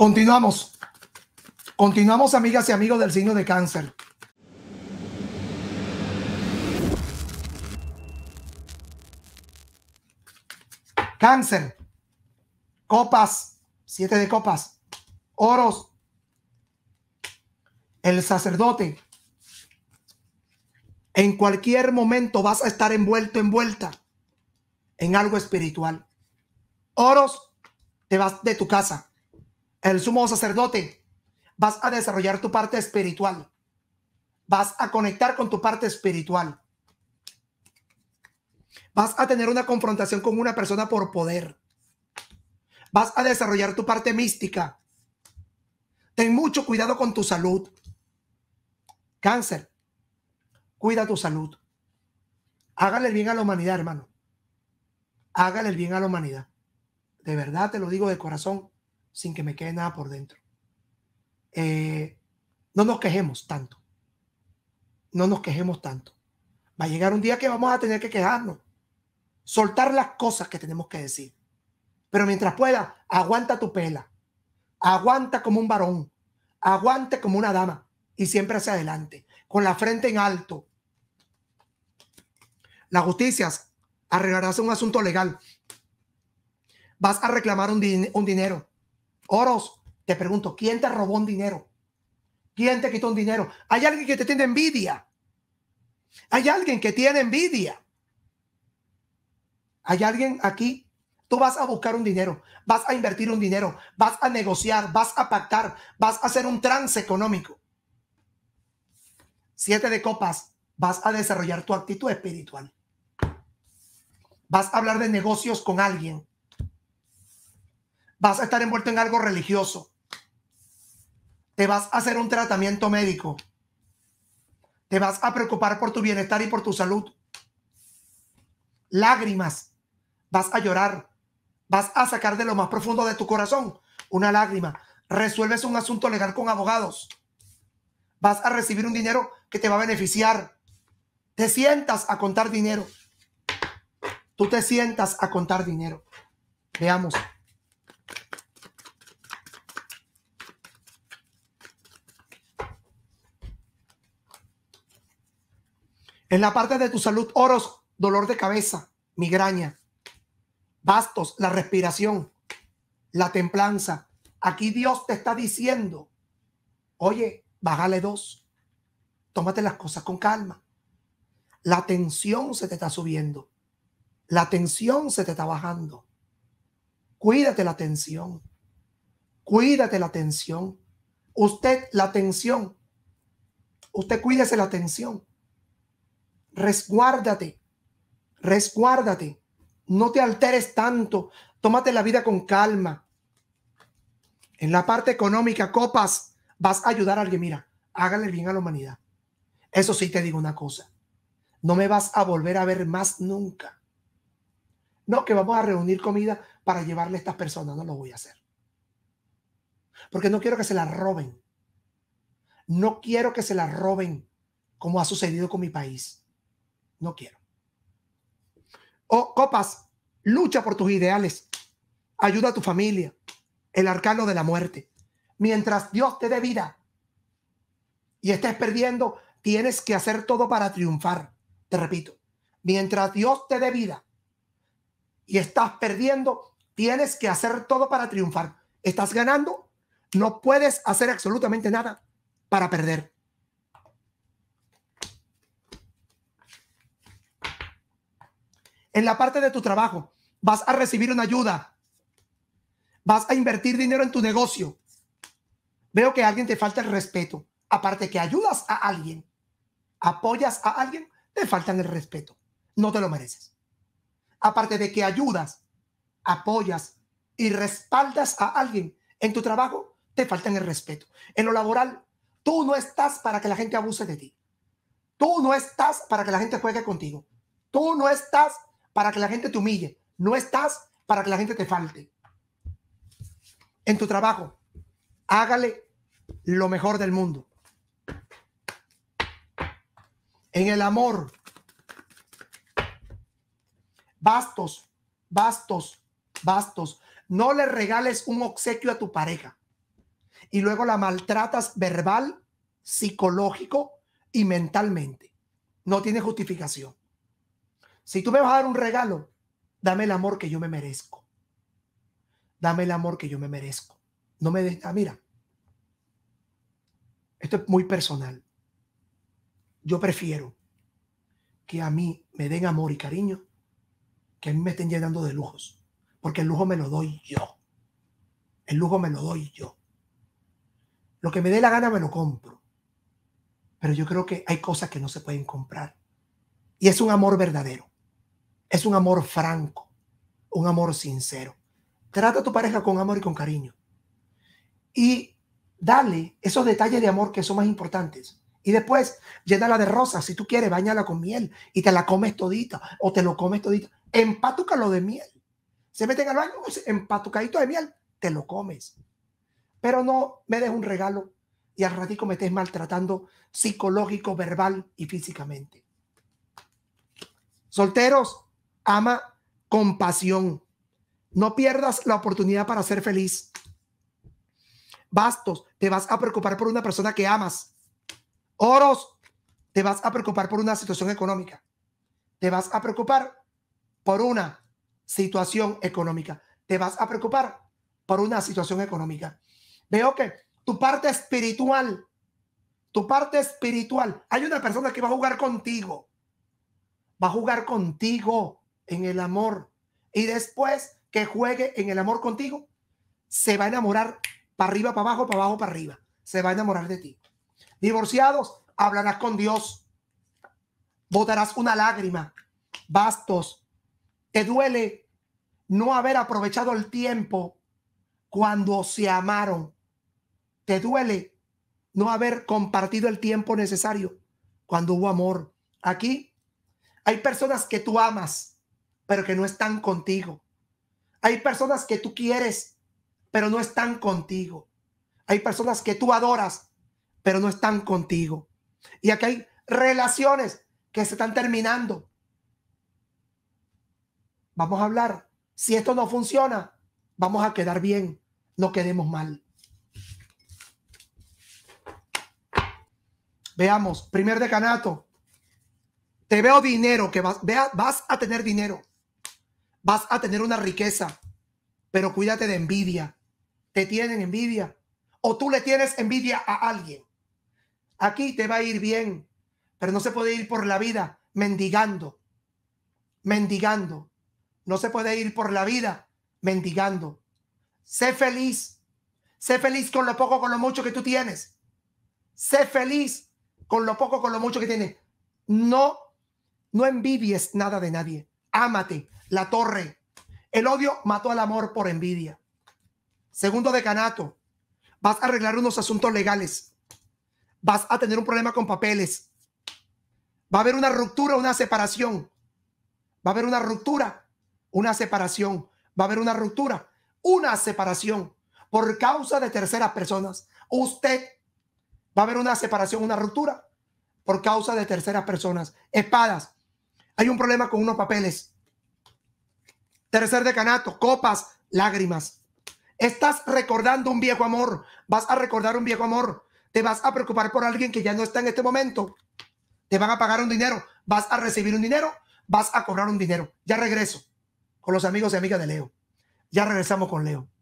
Continuamos. Continuamos, amigas y amigos del signo de cáncer. Cáncer. Copas. Siete de copas. Oros. El sacerdote. En cualquier momento vas a estar envuelto, envuelta en algo espiritual. Oros, te vas de tu casa el sumo sacerdote, vas a desarrollar tu parte espiritual. Vas a conectar con tu parte espiritual. Vas a tener una confrontación con una persona por poder. Vas a desarrollar tu parte mística. Ten mucho cuidado con tu salud. Cáncer, cuida tu salud. Hágale el bien a la humanidad, hermano. Hágale el bien a la humanidad. De verdad te lo digo de corazón sin que me quede nada por dentro. Eh, no nos quejemos tanto. No nos quejemos tanto. Va a llegar un día que vamos a tener que quejarnos. Soltar las cosas que tenemos que decir. Pero mientras pueda, aguanta tu pela. Aguanta como un varón. Aguante como una dama. Y siempre hacia adelante. Con la frente en alto. La justicia arreglarás un asunto legal. Vas a reclamar un dinero Oros, te pregunto, ¿quién te robó un dinero? ¿Quién te quitó un dinero? Hay alguien que te tiene envidia. Hay alguien que tiene envidia. Hay alguien aquí. Tú vas a buscar un dinero, vas a invertir un dinero, vas a negociar, vas a pactar, vas a hacer un trance económico. Siete de copas, vas a desarrollar tu actitud espiritual. Vas a hablar de negocios con alguien vas a estar envuelto en algo religioso, te vas a hacer un tratamiento médico, te vas a preocupar por tu bienestar y por tu salud, lágrimas, vas a llorar, vas a sacar de lo más profundo de tu corazón una lágrima, resuelves un asunto legal con abogados, vas a recibir un dinero que te va a beneficiar, te sientas a contar dinero, tú te sientas a contar dinero. Veamos. En la parte de tu salud, oros, dolor de cabeza, migraña, bastos, la respiración, la templanza. Aquí Dios te está diciendo, oye, bájale dos, tómate las cosas con calma. La tensión se te está subiendo, la tensión se te está bajando. Cuídate la tensión, cuídate la tensión. Usted la tensión, usted cuídese la tensión resguárdate, resguárdate, no te alteres tanto, tómate la vida con calma. En la parte económica, copas, vas a ayudar a alguien, mira, hágale bien a la humanidad. Eso sí te digo una cosa, no me vas a volver a ver más nunca. No, que vamos a reunir comida para llevarle a estas personas, no lo voy a hacer. Porque no quiero que se la roben. No quiero que se la roben como ha sucedido con mi país no quiero. O copas, lucha por tus ideales, ayuda a tu familia, el arcano de la muerte. Mientras Dios te dé vida y estés perdiendo, tienes que hacer todo para triunfar. Te repito, mientras Dios te dé vida y estás perdiendo, tienes que hacer todo para triunfar. Estás ganando, no puedes hacer absolutamente nada para perder. en la parte de tu trabajo. Vas a recibir una ayuda. Vas a invertir dinero en tu negocio. Veo que a alguien te falta el respeto. Aparte que ayudas a alguien, apoyas a alguien, te faltan el respeto. No te lo mereces. Aparte de que ayudas, apoyas y respaldas a alguien en tu trabajo, te faltan el respeto. En lo laboral, tú no estás para que la gente abuse de ti. Tú no estás para que la gente juegue contigo. Tú no estás para que la gente te humille. No estás para que la gente te falte. En tu trabajo, hágale lo mejor del mundo. En el amor, bastos, bastos, bastos. No le regales un obsequio a tu pareja y luego la maltratas verbal, psicológico y mentalmente. No tiene justificación. Si tú me vas a dar un regalo, dame el amor que yo me merezco. Dame el amor que yo me merezco. No me des, ah, mira. Esto es muy personal. Yo prefiero que a mí me den amor y cariño que a mí me estén llenando de lujos, porque el lujo me lo doy yo. El lujo me lo doy yo. Lo que me dé la gana me lo compro. Pero yo creo que hay cosas que no se pueden comprar. Y es un amor verdadero es un amor franco, un amor sincero. Trata a tu pareja con amor y con cariño. Y dale esos detalles de amor que son más importantes. Y después, llénala de rosas. Si tú quieres, bañala con miel y te la comes todita o te lo comes todita. lo de miel. Se meten al baño, empatucadito de miel, te lo comes. Pero no me des un regalo y al ratico me estés maltratando psicológico, verbal y físicamente. Solteros, ama con pasión. No pierdas la oportunidad para ser feliz. Bastos, te vas a preocupar por una persona que amas. Oros, te vas a preocupar por una situación económica. Te vas a preocupar por una situación económica. Te vas a preocupar por una situación económica. Veo que tu parte espiritual, tu parte espiritual, hay una persona que va a jugar contigo. Va a jugar contigo en el amor. Y después que juegue en el amor contigo, se va a enamorar para arriba, para abajo, para abajo, para arriba. Se va a enamorar de ti. Divorciados, hablarás con Dios. Botarás una lágrima. Bastos. Te duele no haber aprovechado el tiempo cuando se amaron. Te duele no haber compartido el tiempo necesario cuando hubo amor. Aquí hay personas que tú amas pero que no están contigo. Hay personas que tú quieres, pero no están contigo. Hay personas que tú adoras, pero no están contigo. Y aquí hay relaciones que se están terminando. Vamos a hablar. Si esto no funciona, vamos a quedar bien. No quedemos mal. Veamos, primer decanato. Te veo dinero, que vas, vas a tener dinero vas a tener una riqueza, pero cuídate de envidia. Te tienen envidia o tú le tienes envidia a alguien. Aquí te va a ir bien, pero no se puede ir por la vida mendigando, mendigando. No se puede ir por la vida mendigando. Sé feliz. Sé feliz con lo poco, con lo mucho que tú tienes. Sé feliz con lo poco, con lo mucho que tienes. No, no envidies nada de nadie. Ámate, la torre. El odio mató al amor por envidia. Segundo decanato, vas a arreglar unos asuntos legales. Vas a tener un problema con papeles. Va a haber una ruptura, una separación. Va a haber una ruptura, una separación. Va a haber una ruptura, una separación por causa de terceras personas. Usted va a haber una separación, una ruptura por causa de terceras personas. Espadas, hay un problema con unos papeles. Tercer decanato, copas, lágrimas. Estás recordando un viejo amor. Vas a recordar un viejo amor. Te vas a preocupar por alguien que ya no está en este momento. Te van a pagar un dinero. Vas a recibir un dinero. Vas a cobrar un dinero. Ya regreso con los amigos y amigas de Leo. Ya regresamos con Leo.